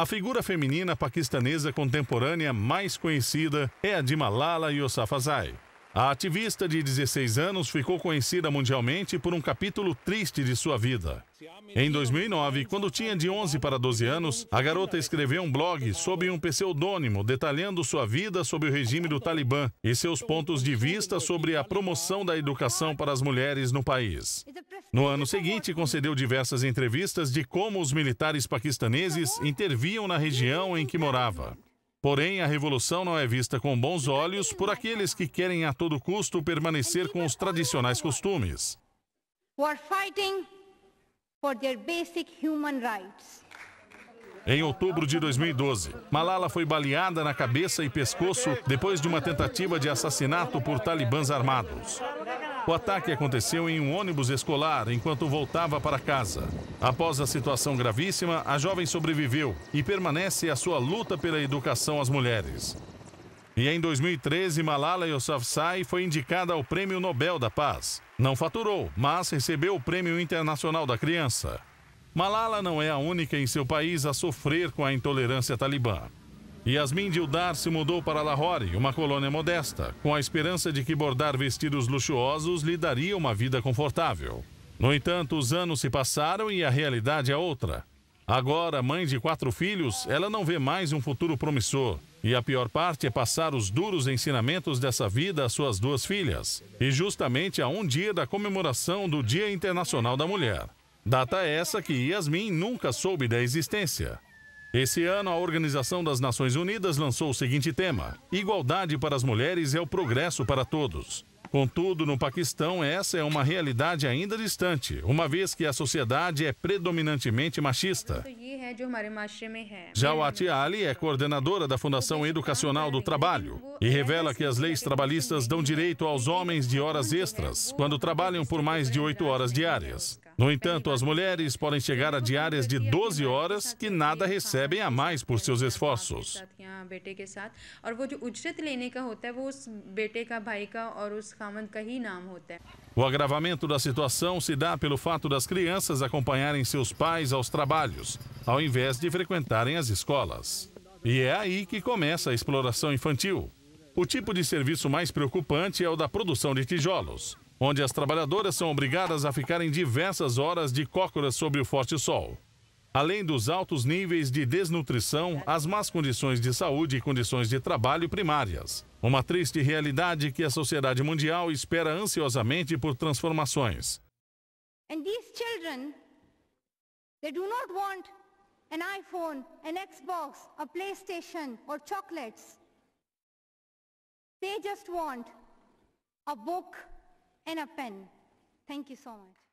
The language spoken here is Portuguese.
A figura feminina paquistanesa contemporânea mais conhecida é a de Malala Yousafzai. A ativista de 16 anos ficou conhecida mundialmente por um capítulo triste de sua vida. Em 2009, quando tinha de 11 para 12 anos, a garota escreveu um blog sob um pseudônimo detalhando sua vida sob o regime do Talibã e seus pontos de vista sobre a promoção da educação para as mulheres no país. No ano seguinte, concedeu diversas entrevistas de como os militares paquistaneses interviam na região em que morava. Porém, a revolução não é vista com bons olhos por aqueles que querem a todo custo permanecer com os tradicionais costumes. Em outubro de 2012, Malala foi baleada na cabeça e pescoço depois de uma tentativa de assassinato por talibãs armados. O ataque aconteceu em um ônibus escolar enquanto voltava para casa. Após a situação gravíssima, a jovem sobreviveu e permanece a sua luta pela educação às mulheres. E em 2013, Malala Yousafzai foi indicada ao Prêmio Nobel da Paz. Não faturou, mas recebeu o Prêmio Internacional da Criança. Malala não é a única em seu país a sofrer com a intolerância talibã. Yasmin Dildar se mudou para Lahore, uma colônia modesta, com a esperança de que bordar vestidos luxuosos lhe daria uma vida confortável. No entanto, os anos se passaram e a realidade é outra. Agora, mãe de quatro filhos, ela não vê mais um futuro promissor. E a pior parte é passar os duros ensinamentos dessa vida às suas duas filhas. E justamente a um dia da comemoração do Dia Internacional da Mulher. Data essa que Yasmin nunca soube da existência. Esse ano, a Organização das Nações Unidas lançou o seguinte tema: Igualdade para as mulheres é o progresso para todos. Contudo, no Paquistão, essa é uma realidade ainda distante, uma vez que a sociedade é predominantemente machista. Jawati Ali é coordenadora da Fundação Educacional do Trabalho e revela que as leis trabalhistas dão direito aos homens de horas extras quando trabalham por mais de oito horas diárias. No entanto, as mulheres podem chegar a diárias de 12 horas que nada recebem a mais por seus esforços. O agravamento da situação se dá pelo fato das crianças acompanharem seus pais aos trabalhos, ao invés de frequentarem as escolas. E é aí que começa a exploração infantil. O tipo de serviço mais preocupante é o da produção de tijolos onde as trabalhadoras são obrigadas a ficarem diversas horas de cócoras sobre o forte sol. Além dos altos níveis de desnutrição, as más condições de saúde e condições de trabalho primárias. Uma triste realidade que a sociedade mundial espera ansiosamente por transformações. And these children, they do not want an iPhone, an Xbox, a PlayStation or chocolates. They just want a book and a pen. Thank you so much.